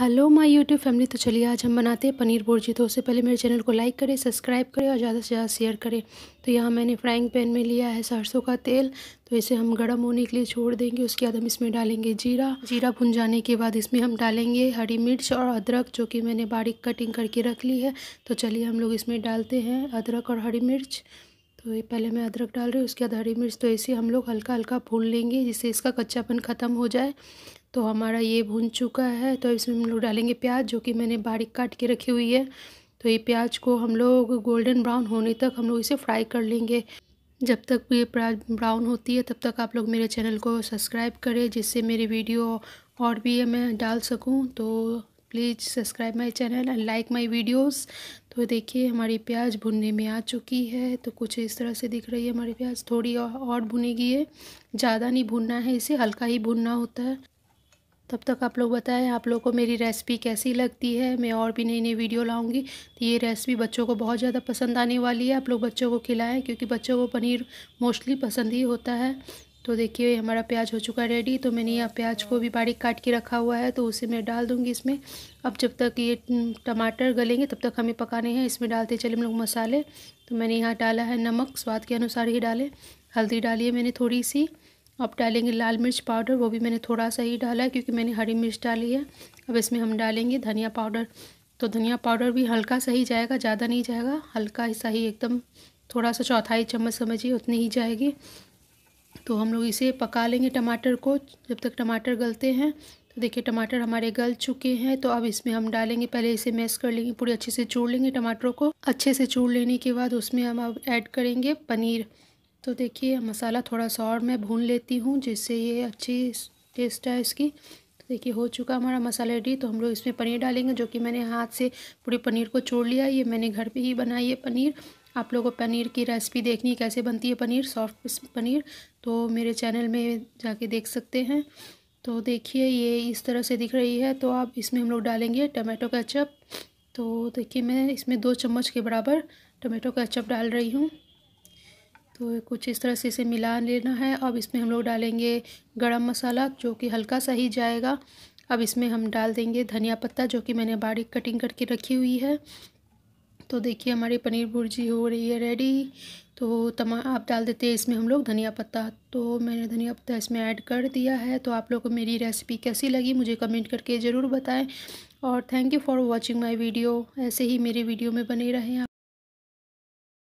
hello my YouTube family तो चलिए आज हम बनाते हैं पनीर भुर्जी तो उससे पहले मेरे चैनल को लाइक करें सब्सक्राइब करें और ज़्यादा से ज़्यादा शेयर करें तो यहाँ मैंने फ्राइंग पैन में लिया है सरसों का तेल तो इसे हम गर्म होने के लिए छोड़ देंगे उसके बाद हम इसमें डालेंगे जीरा जीरा भुन जाने के बाद इसमें हम डालेंगे हरी मिर्च और अदरक जो कि मैंने बारीक कटिंग करके रख ली है तो चलिए हम लोग इसमें डालते हैं अदरक और हरी मिर्च तो ये पहले मैं अदरक डाल रही हूँ उसके बाद हरी मिर्च तो ऐसे हम लोग हल्का हल्का भून लेंगे जिससे इसका कच्चापन ख़त्म हो जाए तो हमारा ये भून चुका है तो इसमें हम लोग डालेंगे प्याज जो कि मैंने बारीक काट के रखी हुई है तो ये प्याज को हम लोग गोल्डन ब्राउन होने तक हम लोग इसे फ्राई कर लेंगे जब तक ये प्याज ब्राउन होती है तब तक आप लोग मेरे चैनल को सब्सक्राइब करें जिससे मेरी वीडियो और भी मैं डाल सकूं तो please subscribe my channel and like my videos तो देखिए हमारी प्याज भुनने में आ चुकी है तो कुछ इस तरह से दिख रही है हमारी प्याज थोड़ी और भुनेगी है ज़्यादा नहीं भुनना है इसे हल्का ही भुनना होता है तब तक आप लोग बताएं आप लोग को मेरी रेसिपी कैसी लगती है मैं और भी नई नई वीडियो लाऊंगी तो ये रेसिपी बच्चों को बहुत ज़्यादा पसंद आने वाली है आप लोग बच्चों को खिलाएं क्योंकि बच्चों को पनीर मोस्टली पसंद ही होता है तो देखिए हमारा प्याज हो चुका है रेडी तो मैंने यहाँ प्याज को भी बारीक काट के रखा हुआ है तो उसे मैं डाल दूँगी इसमें अब जब तक ये टमाटर गलेंगे तब तक हमें पकाने हैं इसमें डालते चले हम लोग मसाले तो मैंने यहाँ डाला है नमक स्वाद के अनुसार ही डालें हल्दी डाली है मैंने थोड़ी सी अब डालेंगे लाल मिर्च पाउडर वो भी मैंने थोड़ा सा ही डाला है क्योंकि मैंने हरी मिर्च डाली है अब इसमें हम डालेंगे धनिया पाउडर तो धनिया पाउडर भी हल्का सा ही जाएगा ज़्यादा नहीं जाएगा हल्का सा ही एकदम थोड़ा सा चौथाई चम्मच समझिए उतनी ही जाएगी तो हम लोग इसे पका लेंगे टमाटर को जब तक टमाटर गलते हैं तो देखिए टमाटर हमारे गल चुके हैं तो अब इसमें हम डालेंगे पहले इसे मैश कर लेंगे पूरी अच्छे से चूर लेंगे टमाटरों को अच्छे से चूर लेने के बाद उसमें हम अब ऐड करेंगे पनीर तो देखिए मसाला थोड़ा सा और मैं भून लेती हूँ जिससे ये अच्छी टेस्ट है इसकी तो देखिए हो चुका हमारा मसाला रेडी तो हम लोग इसमें पनीर डालेंगे जो कि मैंने हाथ से पूरे पनीर को चोड़ लिया ये मैंने घर पे ही बनाई है पनीर आप लोगों को पनीर की रेसिपी देखनी है कैसे बनती है पनीर सॉफ्ट पनीर तो मेरे चैनल में जाके देख सकते हैं तो देखिए ये इस तरह से दिख रही है तो आप इसमें हम लोग डालेंगे टमाटो केचप तो देखिए मैं इसमें दो चम्मच के बराबर टमाटो केचप डाल रही हूँ तो कुछ इस तरह से इसे मिला लेना है अब इसमें हम लोग डालेंगे गरम मसाला जो कि हल्का सा ही जाएगा अब इसमें हम डाल देंगे धनिया पत्ता जो कि मैंने बारीक कटिंग करके रखी हुई है तो देखिए हमारी पनीर भुर्जी हो रही है रेडी तो तमाम आप डाल देते हैं इसमें हम लोग धनिया पत्ता तो मैंने धनिया पत्ता इसमें ऐड कर दिया है तो आप लोग को मेरी रेसिपी कैसी लगी मुझे कमेंट करके ज़रूर बताएं और thank you for watching my video ऐसे ही मेरे वीडियो में बने रहें